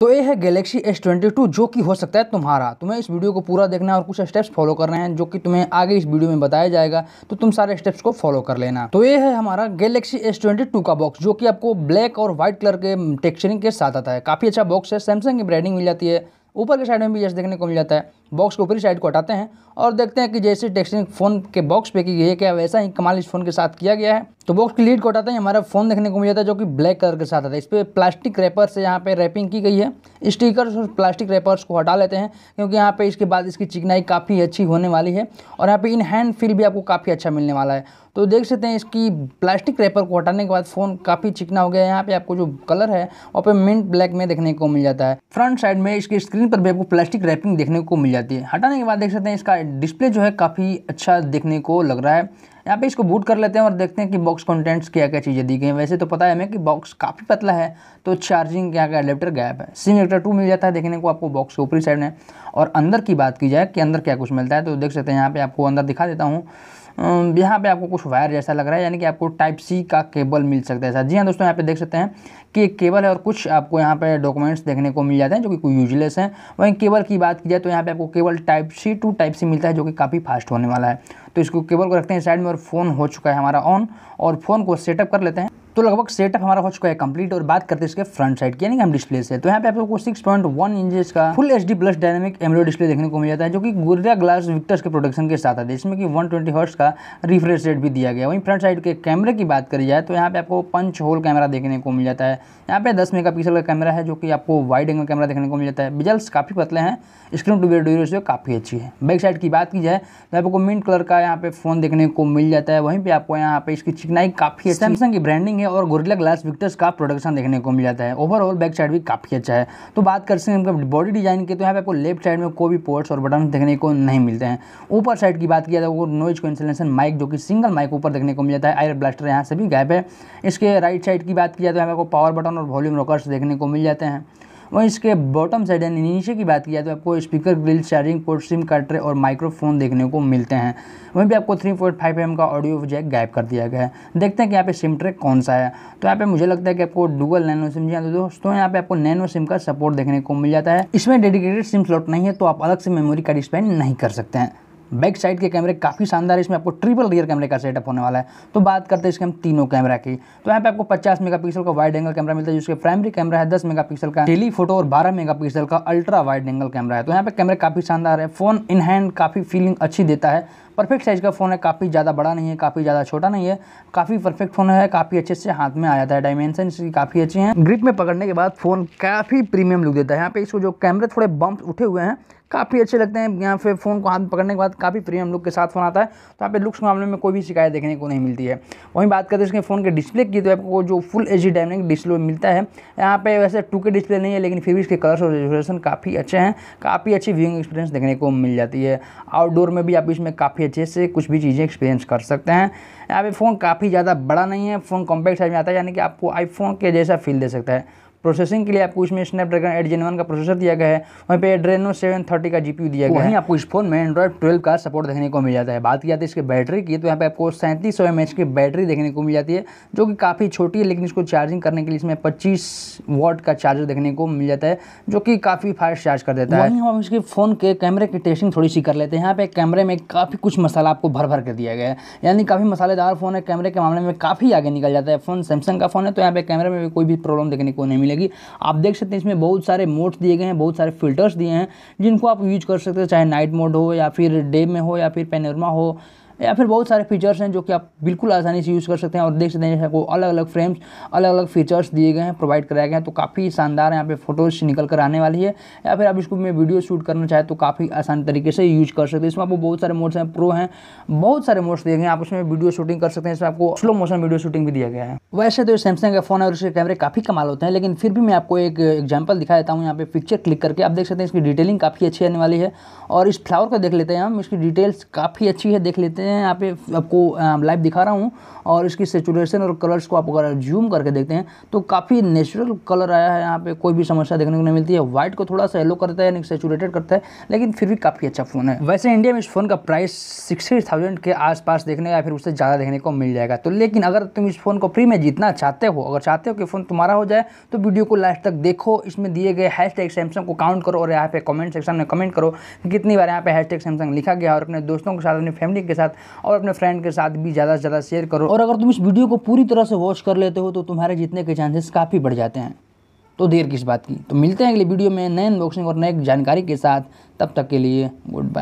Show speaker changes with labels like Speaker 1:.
Speaker 1: तो ये है गैलेक्सी एस ट्वेंटी टू जो कि हो सकता है तुम्हारा तुम्हें इस वीडियो को पूरा देखना है और कुछ स्टेप्स फॉलो करने हैं जो कि तुम्हें आगे इस वीडियो में बताया जाएगा तो तुम सारे स्टेप्स को फॉलो कर लेना तो ये है हमारा गैलेक्सी एस ट्वेंटी टू का बॉक्स जो कि आपको ब्लैक और व्हाइट कलर के टेक्चरिंग के साथ आता है काफ़ी अच्छा बॉक्स है सैमसंग की ब्रांडिंग मिल जाती है ऊपर के साइड में भी यश देखने को मिल जाता है बॉक्स को ऊपरी साइड को हटाते हैं और देखते हैं कि जैसे टेक्सटिंग फ़ोन के बॉक्स पे की गई है क्या वैसा ही कमाल इस फ़ोन के साथ किया गया है तो बॉक्स की लीड को हटाते हैं हमारा फ़ोन देखने को मिल जाता है जो कि ब्लैक कलर के साथ आता है इस पर प्लास्टिक रैपर से यहाँ पे रैपिंग की गई है स्टिकर्स और प्लास्टिक रैपर्स को हटा लेते हैं क्योंकि यहाँ पे इसके बाद इसकी चिकनाई काफ़ी अच्छी होने वाली है और यहाँ पे इन हैंड फील भी आपको काफ़ी अच्छा मिलने वाला है तो देख सकते हैं इसकी प्लास्टिक रैपर को हटाने के बाद फ़ोन काफ़ी चिकना हो गया है यहाँ पे आपको जो कलर है वहाँ पे मिंट ब्लैक में देखने को मिल जाता है फ्रंट साइड में इसकी स्क्रीन पर भी आपको प्लास्टिक रैपिंग देखने को मिल जाता है जाती है हटाने के बाद देख सकते हैं इसका डिस्प्ले जो है काफ़ी अच्छा देखने को लग रहा है यहाँ पे इसको बूट कर लेते हैं और देखते हैं कि बॉक्स कंटेंट्स क्या क्या चीज़ें दी गई हैं वैसे तो पता है हमें कि बॉक्स काफ़ी पतला है तो चार्जिंग क्या क्या एडेप्टर गैप है सिम एडेप्टर टू मिल जाता है देखने को आपको बॉक्स के ऊपरी साइड में और अंदर की बात की जाए कि अंदर क्या कुछ मिलता है तो देख सकते हैं यहाँ पर आपको अंदर दिखा देता हूँ यहाँ पे आपको कुछ वायर जैसा लग रहा है यानी कि आपको टाइप सी का केबल मिल सकता है सर जी हाँ दोस्तों यहाँ पे देख सकते हैं कि केबल है और कुछ आपको यहाँ पे डॉक्यूमेंट्स देखने को मिल जाते हैं जो कि कोई यूजलेस हैं वहीं केबल की बात की जाए तो यहाँ पे आपको cable type C to type C मिलता है जो कि काफ़ी फास्ट होने वाला है तो इसको केबल को रखते हैं साइड में और फ़ोन हो चुका है हमारा ऑन और फ़ोन को सेटअप कर लेते हैं तो लगभग सेटअप हमारा हो चुका है कंप्लीट और बात करते हैं इसके फ्रंट साइड की यानी हम डिस्प्ले से तो यहाँ पे आप लोग सिक्स पॉइंट वन इंचज का full H D plus dynamic AMOLED display देखने को मिल जाता है जो कि गोरिया ग्लास विक्टर्स के प्रोडक्शन के साथ आता है जिसमें कि वन ट्वेंटी हर्ट्स का रिफ्रेश रेट भी दिया गया वहीं फ्रंट साइड के कैमरे की बात करी जाए तो यहाँ पे आपको पंच होल कैमरा देखने को मिल जाता है यहाँ पे दस मेगा का कैमरा है जो कि आपको वाइड एंगल कैमरा देखने को मिल जाता है बिजल्स काफ़ी पतले हैं स्क्रीन टू बेड रेशियो काफ़ी अच्छी है बैक साइड की बात की जाए तो आपको मिंट कलर का यहाँ पे फ़ोन देखने को मिल जाता है वहीं पर आपको यहाँ पे इसकी चिकनाई काफ़ी सैमसंग की ब्रांडिंग है और गोरिल्ला ग्लास विक्टर्स का प्रोडक्शन देखने को मिल जाता है ओवरऑल बैक साइड भी काफ़ी अच्छा है तो बात करते हैं उनका बॉडी डिजाइन की तो यहाँ पे आपको लेफ्ट साइड में कोई भी पोर्ट्स और बटन देखने को नहीं मिलते हैं ऊपर साइड की बात किया जाए तो वो नॉइज को माइक जो कि सिंगल माइक ऊपर देखने को मिल जाता है आयर ब्लास्टर यहाँ से भी गैप है इसके राइट साइड की बात की जाए तो यहाँ आपको पावर बटन और वॉल्यूम रॉकर्स देखने को मिल जाते हैं वहीं इसके बॉटम साइड यानी नीचे की बात की जाए तो आपको speaker grill charging port SIM कार्टर और माइक्रोफोन देखने को मिलते हैं वहीं भी आपको थ्री पॉइंट फाइव एम का ऑडियो जैक गायब कर दिया गया है देखते हैं कि यहाँ पे सिम ट्रैक कौन सा है तो यहाँ पे मुझे लगता है कि आपको डुगल नैनो सिम जी तो दोस्तों यहाँ पे आपको नैनो सिम का सपोर्ट देखने को मिल जाता है इसमें डेडिकेटेड सिम स्लॉट नहीं है तो आप अलग से मेमोरी कार्ड स्पेंड नहीं कर सकते हैं बैक साइड के कैमरे काफ़ी शानदार है इसमें आपको ट्रिपल रियर कैमरे का सेटअप होने वाला है तो बात करते हैं इसके हम तीनों कैमरा की तो यहाँ पे आपको 50 मेगापिक्सल का वाइड एंगल कैमरा मिलता है जिसके प्राइमरी कैमरा है 10 मेगापिक्सल का डेली फोटो और 12 मेगापिक्सल का अल्ट्रा वाइड एंगल कैमरा है तो यहाँ पे कैमरे काफ़ी शानदार है फोन इन हैंड काफ़ी फीलिंग अच्छी देता है परफेक्ट साइज़ का फ़ोन है काफ़ी ज़्यादा बड़ा नहीं है काफ़ी ज़्यादा छोटा नहीं है काफ़ी परफेक्ट फ़ोन है काफ़ी अच्छे से हाथ में आ जाता है डायमेंशन इसकी काफ़ी अच्छी हैं ग्रिप में पकड़ने के बाद फ़ोन काफ़ी प्रीमियम लुक देता है यहाँ पे इसको जो कैमरे थोड़े बम्प उठे हुए हैं काफ़ी अच्छे लगते हैं यहाँ पे फ़ोन को हाथ पकड़ने के बाद काफ़ी प्रीमियम लुक के साथ फ़ोन आता है तो पे लुक्स मामले में कोई भी शिकायत देखने को नहीं मिलती है वहीं बात करते हैं इसके फ़ोन के डिस्प्ले की तो आपको जो full H D dimming display मिलता है यहाँ पे वैसे टू के डिस्प्ले नहीं है लेकिन फिर भी इसके कलर्स और रेजोलेशन काफ़ी अच्छे हैं काफ़ी अच्छी व्यूइंग एक्सपीरियंस देखने को मिल जाती है आउटडोर में भी आप इसमें काफ़ी अच्छे से कुछ भी चीज़ें एक्सपीरियंस कर सकते हैं यहाँ पे फ़ोन काफ़ी ज़्यादा बड़ा नहीं है फ़ोन कॉम्पैक्ट साइज में आता है यानी कि आपको आईफोन के जैसा फील दे सकता है प्रोसेसिंग के लिए आपको इसमें स्नैपड्रैगन एट जेन वन का प्रोसेसर दिया गया है वहीं पे एड्रेनो सेवन थर्टी का जीपीयू दिया गया है आपको इस फोन में एंड्रॉइड ट्वेल्व का सपोर्ट देखने को मिल जाता है बात की जाती है इसके बैटरी की तो यहाँ पे आपको सैंतीस सौ एम एच की बैटरी देखने को मिल जाती है जो कि काफ़ी छोटी है लेकिन इसको चार्जिंग करने के लिए इसमें पच्चीस वॉट का चार्जर देखने को मिल जाता है जो कि काफ़ी फास्ट चार्ज कर देता है वहीं हम इसके फ़ोन के कैमरे की टेस्टिंग थोड़ी सी कर लेते हैं यहाँ पे कैमरे में काफ़ी कुछ मसाला आपको भर भर कर दिया गया है यानी काफ़ी मसालेदार फ़ोन है कैमरे के मामले में काफ़ी आगे निकल जाता है फ़ोन सैमसंग का फ़ोन है तो यहाँ पे कैमरे में कोई भी प्रॉब्लम देखने को नहीं मिली मिलेगी आप देख सकते हैं इसमें बहुत सारे मोड्स दिए गए हैं बहुत सारे फिल्टर्स दिए हैं जिनको आप यूज कर सकते हैं चाहे नाइट मोड हो या फिर डे में हो या फिर पेनोरमा हो या फिर बहुत सारे फीचर्स हैं जो कि आप बिल्कुल आसानी से यूज़ कर सकते हैं और देख सकते हैं आपको अलग अलग फ्रेम्स अलग अलग फीचर्स दिए गए हैं प्रोवाइड कराए गए हैं तो काफ़ी शानदार यहाँ पे फोटोज निकल कर आने वाली है या फिर आप इसको में वीडियो शूट करना चाहे तो काफ़ी आसान तरीके से यूज कर सकते हैं इसमें आपको बहुत सारे मोड्स हैं प्रो हैं बहुत सारे मोड्स दिए गए हैं आप उसमें वीडियो शूटिंग कर सकते हैं इसमें आपको स्लो मोशन वीडियो शूटिंग भी दिया गया है वैसे तो सैमसंग का फोन और उसके कैमरे काफ़ी कमाल होते हैं लेकिन फिर भी मैं आपको एक एग्जाम्पल दिखा देता हूँ यहाँ पे पिक्चर क्लिक करके आप देख सकते हैं इसकी डिटेलिंग काफ़ी अच्छी आने वाली है और इस फ्लावर को देख लेते हैं हम इसकी डिटेल्स काफ़ी अच्छी है देख लेते हैं हैं यहाँ पे आपको लाइव दिखा रहा हूँ और इसकी सेचुरेशन और कलर्स को आप अगर जूम करके देखते हैं तो काफ़ी नेचुरल कलर आया है यहाँ पे कोई भी समस्या देखने को नहीं मिलती है व्हाइट को थोड़ा सा येलो करता है सेचुरेटेड करता है लेकिन फिर भी काफ़ी अच्छा फ़ोन है वैसे इंडिया में इस फ़ोन का प्राइस सिक्सटी थाउजेंड के आसपास देखने या फिर उससे ज़्यादा देखने को मिल जाएगा तो लेकिन अगर तुम इस फ़ोन को फ्री में जीतना चाहते हो अगर चाहते हो कि फ़ोन तुम्हारा हो जाए तो वीडियो को लास्ट तक देखो इसमें दिए गए हैश टैग सैमसंग को काउंट करो और यहाँ पे कमेंट सेक्शन में कमेंट करो कितनी बार यहाँ पे हैश टैग सैमसंग लिखा गया और अपने दोस्तों के साथ अपनी फैमिली के साथ और अपने फ्रेंड के साथ भी ज़्यादा से ज़्यादा शेयर करो और अगर तुम इस वीडियो को पूरी तरह से वॉच कर लेते हो तो तुम्हारे जीतने के चांसेस काफ़ी बढ़ जाते हैं तो देर किस बात की तो मिलते हैं अगले वीडियो में नए अनबॉक्सिंग और नए जानकारी के साथ तब तक के लिए गुड बाय